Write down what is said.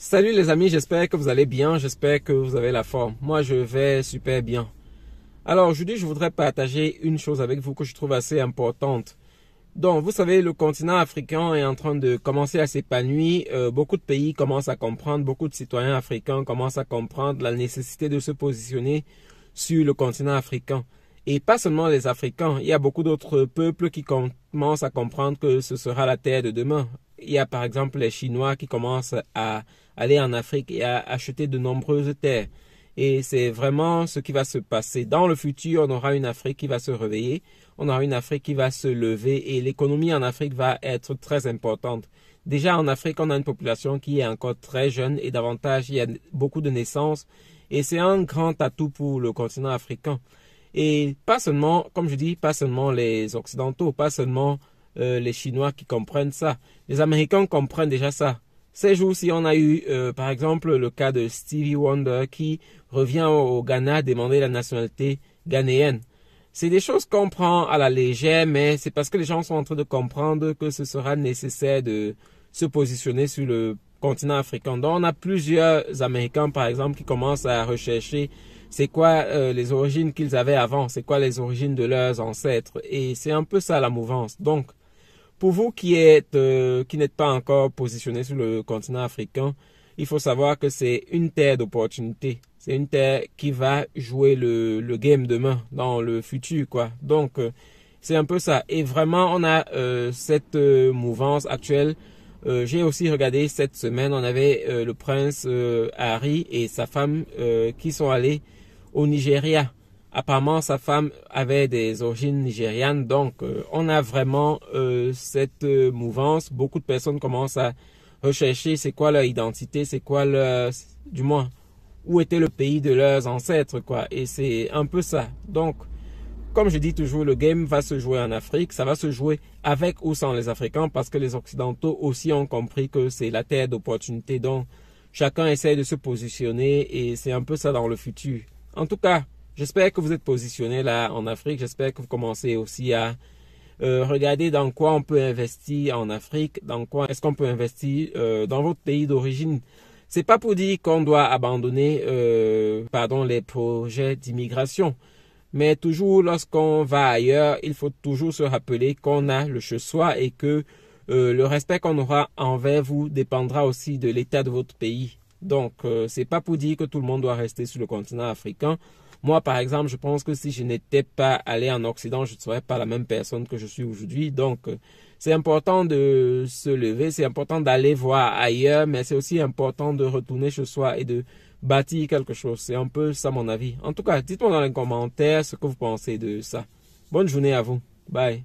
Salut les amis, j'espère que vous allez bien, j'espère que vous avez la forme. Moi je vais super bien. Alors aujourd'hui je voudrais partager une chose avec vous que je trouve assez importante. Donc vous savez le continent africain est en train de commencer à s'épanouir, euh, beaucoup de pays commencent à comprendre, beaucoup de citoyens africains commencent à comprendre la nécessité de se positionner sur le continent africain. Et pas seulement les Africains, il y a beaucoup d'autres peuples qui commencent à comprendre que ce sera la terre de demain il y a par exemple les Chinois qui commencent à aller en Afrique et à acheter de nombreuses terres. Et c'est vraiment ce qui va se passer. Dans le futur, on aura une Afrique qui va se réveiller, on aura une Afrique qui va se lever et l'économie en Afrique va être très importante. Déjà en Afrique, on a une population qui est encore très jeune et davantage, il y a beaucoup de naissances et c'est un grand atout pour le continent africain. Et pas seulement, comme je dis, pas seulement les Occidentaux, pas seulement euh, les Chinois qui comprennent ça. Les Américains comprennent déjà ça. Ces jours-ci, on a eu, euh, par exemple, le cas de Stevie Wonder qui revient au Ghana demander la nationalité ghanéenne. C'est des choses qu'on prend à la légère, mais c'est parce que les gens sont en train de comprendre que ce sera nécessaire de se positionner sur le continent africain. Donc, on a plusieurs Américains, par exemple, qui commencent à rechercher c'est quoi euh, les origines qu'ils avaient avant, c'est quoi les origines de leurs ancêtres. Et c'est un peu ça la mouvance. Donc, pour vous qui êtes, euh, qui n'êtes pas encore positionné sur le continent africain, il faut savoir que c'est une terre d'opportunités. C'est une terre qui va jouer le, le, game demain, dans le futur, quoi. Donc, euh, c'est un peu ça. Et vraiment, on a euh, cette mouvance actuelle. J'ai aussi regardé cette semaine, on avait le prince Harry et sa femme qui sont allés au Nigeria Apparemment, sa femme avait des origines nigérianes, donc euh, on a vraiment euh, cette euh, mouvance. Beaucoup de personnes commencent à rechercher c'est quoi leur identité, c'est quoi le... du moins, où était le pays de leurs ancêtres, quoi. Et c'est un peu ça. Donc, comme je dis toujours, le game va se jouer en Afrique, ça va se jouer avec ou sans les Africains, parce que les Occidentaux aussi ont compris que c'est la terre d'opportunité. Donc, chacun essaie de se positionner et c'est un peu ça dans le futur. En tout cas, J'espère que vous êtes positionné là en Afrique. J'espère que vous commencez aussi à euh, regarder dans quoi on peut investir en Afrique, dans quoi est-ce qu'on peut investir euh, dans votre pays d'origine. C'est pas pour dire qu'on doit abandonner, euh, pardon, les projets d'immigration. Mais toujours lorsqu'on va ailleurs, il faut toujours se rappeler qu'on a le chez soi et que le respect qu'on aura envers vous dépendra aussi de l'état de votre pays. Donc, ce c'est pas pour dire que tout le monde doit rester sur le continent africain. Moi, par exemple, je pense que si je n'étais pas allé en Occident, je ne serais pas la même personne que je suis aujourd'hui. Donc, euh, c'est important de se lever, c'est important d'aller voir ailleurs, mais c'est aussi important de retourner chez soi et de bâtir quelque chose. C'est un peu ça mon avis. En tout cas, dites-moi dans les commentaires ce que vous pensez de ça. Bonne journée à vous. Bye.